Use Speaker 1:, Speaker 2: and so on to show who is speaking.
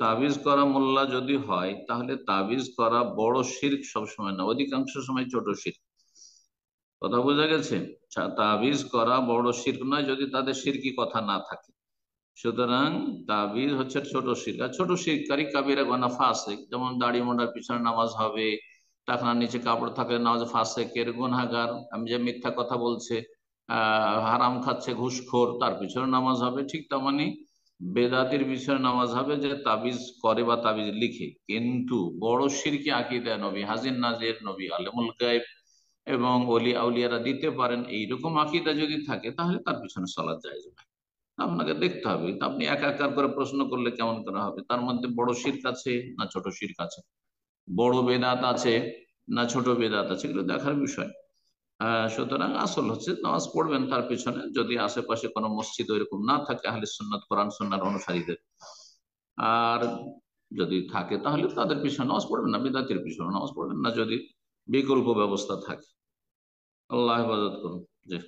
Speaker 1: তাবিজ করা মোল্লা যদি হয় তাহলে তাবিজ করা বড় শির্ক সবসময় না অধিকাংশ সময় ছোট শির্ক কথা বোঝা গেছে তাবিজ করা বড় শির্ক নয় যদি তাদের শিরকি কথা না থাকে সুতরাং তাবিজ হচ্ছে ছোট শির্ক আর ছোট শিরকারী কাবিরা গনা ফাঁসে যেমন দাড়ি মোড়ার পিছনে নামাজ হবে টাকার নিচে কাপড় থাকলে নামাজ ফাঁসে কের গুনাগার আমি যে মিথ্যা কথা বলছে আহ হারাম খাচ্ছে ঘুষখোর তার পিছনে নামাজ হবে ঠিক তেমনি বেদাতির বিষয়ে নামাজ হবে যে তাবিজ করে বা তাবিজ লিখে কিন্তু বড় সিরকি আকিদা নবী হাজির নাজির নবী আলমুল গায়েব এবং অলি আউলিয়ারা দিতে পারেন এইরকম আকিদা যদি থাকে তাহলে তার পিছনে সলাদ যায় না আপনাকে দেখতে হবে আপনি এক একার করে প্রশ্ন করলে কেমন করে হবে তার মধ্যে বড় শির্ক আছে না ছোট শির্ক আছে বড় বেদাত আছে না ছোট বেদাত আছে এগুলো দেখার বিষয় সুতরাং আসল হচ্ছে নামাজ পড়বেন তার পিছনে যদি আশেপাশে কোনো মসজিদ ওইরকম না থাকে আহলে সুন্নাত কোরআন সন্ন্যার অনুসারীদের আর যদি থাকে তাহলে তাদের পিছনে নামাজ পড়বেন না বিদাতির পিছনে নামাজ পড়বেন না যদি বিকল্প ব্যবস্থা থাকে আল্লাহ হেফাজত করুন জি